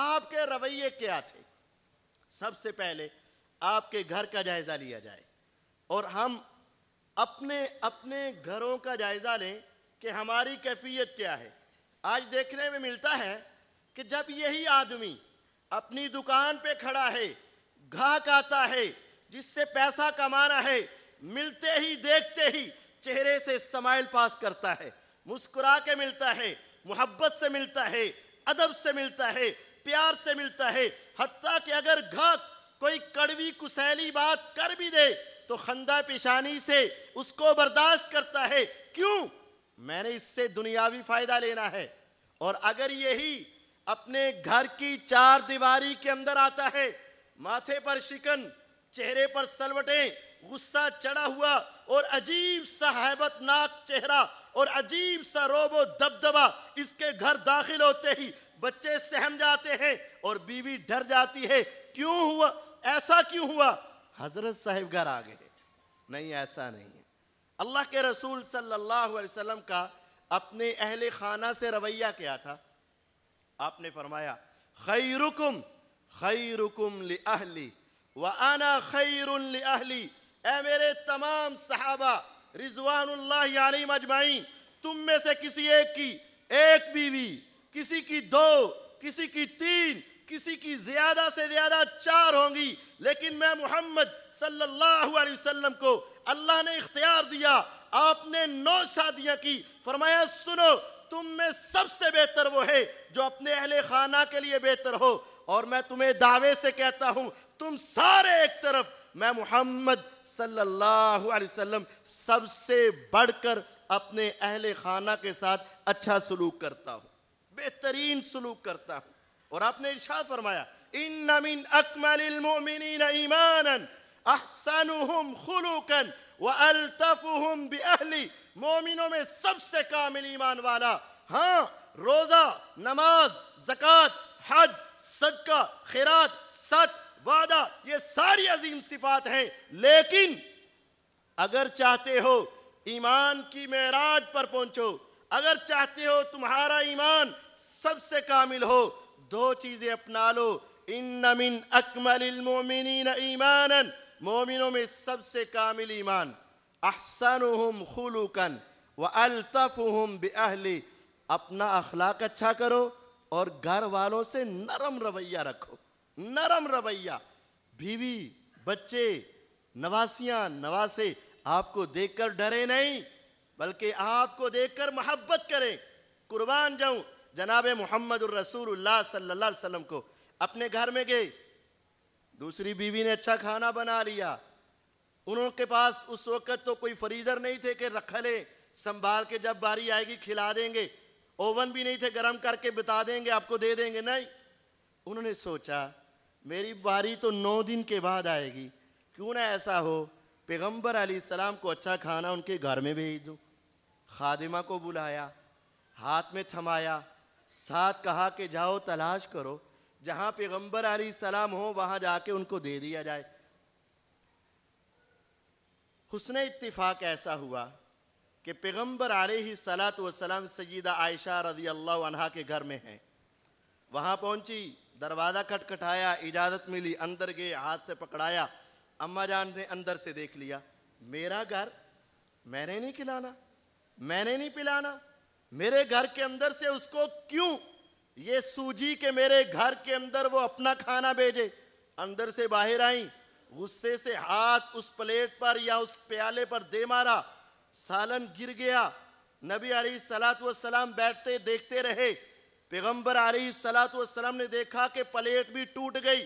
आपके रवैये क्या थे सबसे पहले आपके घर का जायज़ा लिया जाए और हम अपने अपने घरों का जायज़ा लें कि हमारी कैफियत क्या है आज देखने में मिलता है कि जब यही आदमी अपनी दुकान पे खड़ा है घाक आता है जिससे पैसा कमाना है मिलते ही देखते ही चेहरे से समाइल पास करता है मुस्कुरा के मिलता है मोहब्बत से मिलता है अदब से मिलता है प्यार से मिलता है हत्या कि अगर घात कोई कड़वी कुसैली बात कर भी दे तो खंदा पेशानी से उसको बर्दाश्त करता है क्यों मैंने इससे दुनियावी फायदा लेना है और अगर यही अपने घर की चार दीवारी के अंदर आता है माथे पर शिकन चेहरे पर सलवटें गुस्सा चढ़ा हुआ और अजीब सा हैबतनाक चेहरा और अजीब सा रोबो दबदबा इसके घर दाखिल होते ही बच्चे सहम जाते हैं और बीवी डर जाती है क्यों हुआ ऐसा क्यों हुआ हजरत साहब घर आ गए नहीं ऐसा नहीं है अल्लाह के रसूल सल्लल्लाहु अलैहि वसल्लम का अपने अहले खाना से रवैया क्या था आपने फरमाया खैरुकुम खैरुकुम अहली व आना खैरुल अहली ए मेरे तमाम सहाबा रिजवान मजमाई तुम में से किसी एक की एक बीवी किसी की दो किसी की तीन किसी की ज्यादा से ज्यादा चार होंगी लेकिन मैं मोहम्मद सल्लल्लाहु अलैहि वसल्लम को अल्लाह ने इख्तियार दिया आपने नौ शादियां की फरमाया सुनो तुम में सबसे बेहतर वो है जो अपने अहले खाना के लिए बेहतर हो और मैं तुम्हें दावे से कहता हूं तुम सारे एक तरफ मैं मोहम्मद सल्लल्लाहु अलैहि वसल्लम सबसे बढ़कर अपने अहले खाना के साथ अच्छा सलूक करता हूँ बेहतरीन सलूक करता हूँ और आपने इर्शाद फरमाया इन नमिन अकमलिन ईमान अहसनुहुम खुलूकन व अल्तफुहुम बिअहली मोमिनों में सबसे कामिल ईमान वाला हाँ रोज़ा नमाज जक़ात हज सदका खैरात सच वादा ये सारी अजीम सिफात हैं लेकिन अगर चाहते हो ईमान की मेराज पर पहुंचो अगर चाहते हो तुम्हारा ईमान सबसे कामिल हो दो चीज़ें अपना लो इन मिन अकमल मोमिन ईमान मोमिनों में सबसे कामिल ईमान अहसन खुलूकन व अलतफ़ बहली अपना अखलाक अच्छा करो और घर वालों से नरम रवैया रखो नरम रवैया बीवी बच्चे नवासियां नवासे आपको देखकर डरे नहीं बल्कि आपको देखकर मोहब्बत करें कुर्बान जाऊं जनाब मोहम्मद रसूलुल्लाह सल्लल्लाहु अलैहि वसल्लम को अपने घर में गए दूसरी बीवी ने अच्छा खाना बना लिया उनके पास उस वक़्त तो कोई फ्रीज़र नहीं थे कि रख ले संभाल के जब बारी आएगी खिला देंगे ओवन भी नहीं थे गर्म करके बता देंगे आपको दे देंगे नहीं उन्होंने सोचा मेरी बारी तो नौ दिन के बाद आएगी क्यों ना ऐसा हो पैगम्बर सलाम को अच्छा खाना उनके घर में भेज दूँ खादिमा को बुलाया हाथ में थमाया साथ कहा कि जाओ तलाश करो जहाँ पैगम्बर सलाम हो वहाँ जाके उनको दे दिया जाए हुसन इतफाक़ ऐसा हुआ कि पैगम्बर सलात वसलाम सईद आयशा रजी अल्लाह के घर में हैं वहाँ पहुँची दरवाज़ा खटखटाया इजाज़त मिली अंदर गए हाथ से पकड़ाया अम्मा जान ने अंदर से देख लिया मेरा घर मैंने नहीं खिलाना मैंने नहीं पिलाना मेरे घर के अंदर से उसको क्यों ये सूजी के मेरे घर के अंदर वो अपना खाना भेजे अंदर से बाहर आई गुस्से से हाथ उस प्लेट पर या उस प्याले पर दे मारा सालन गिर गया नबी अली सलात सलाम बैठते देखते रहे पैगम्बर आलतम ने देखा कि प्लेट भी टूट गई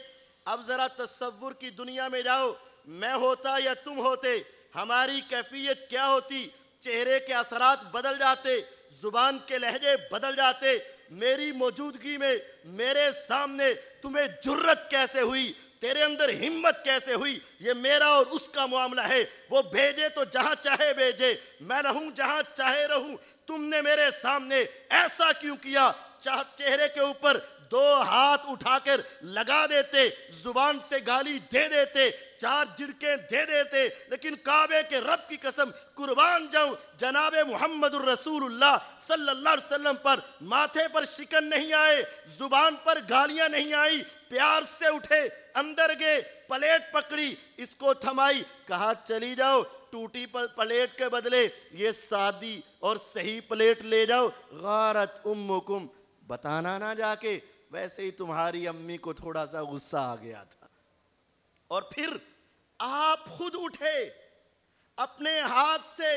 अब ज़रा तस्वुर की दुनिया में जाओ मैं होता या तुम होते हमारी कैफियत क्या होती चेहरे के असरात बदल जाते ज़ुबान के लहजे बदल जाते मेरी मौजूदगी में मेरे सामने तुम्हें जुर्रत कैसे हुई तेरे अंदर हिम्मत कैसे हुई ये मेरा और उसका मामला है वो भेजे तो जहां चाहे भेजे मैं रहूं जहां चाहे रहूं तुमने मेरे सामने ऐसा क्यों किया चेहरे के ऊपर दो हाथ उठाकर लगा देते जुबान से गाली दे देते चार झिड़के दे देते लेकिन काबे के रब की कसम कुर्बान जाऊं जनाबे मोहम्मद रसूलुल्लाह सल्लल्लाहु अलैहि वसल्लम पर माथे पर शिकन नहीं आए जुबान पर गालियां नहीं आई प्यार से उठे अंदर गए प्लेट पकड़ी इसको थमाई कहा चली जाओ टूटी पर प्लेट के बदले ये सादी और सही प्लेट ले जाओ गारत उम्मुकुम बताना ना जाके वैसे ही तुम्हारी अम्मी को थोड़ा सा गुस्सा आ गया था और फिर आप खुद उठे अपने हाथ से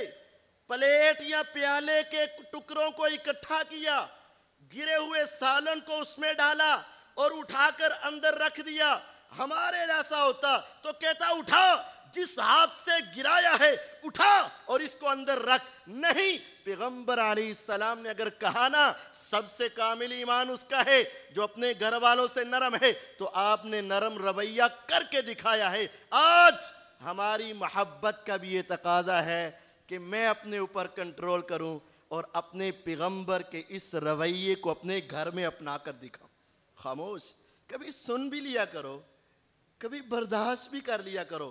प्लेट या प्याले के टुकड़ों को इकट्ठा किया गिरे हुए सालन को उसमें डाला और उठाकर अंदर रख दिया हमारे ऐसा होता तो कहता उठा जिस हाथ से गिराया है उठा और इसको अंदर रख नहीं अली सलाम ने अगर कहा ना सबसे कामिल ईमान उसका है जो अपने घर वालों से नरम है तो आपने नरम रवैया करके दिखाया है आज हमारी मोहब्बत का भी ये तकाजा है कि मैं अपने ऊपर कंट्रोल करूं और अपने पैगंबर के इस रवैये को अपने घर में अपना कर दिखाऊं खामोश कभी सुन भी लिया करो कभी बर्दाश्त भी कर लिया करो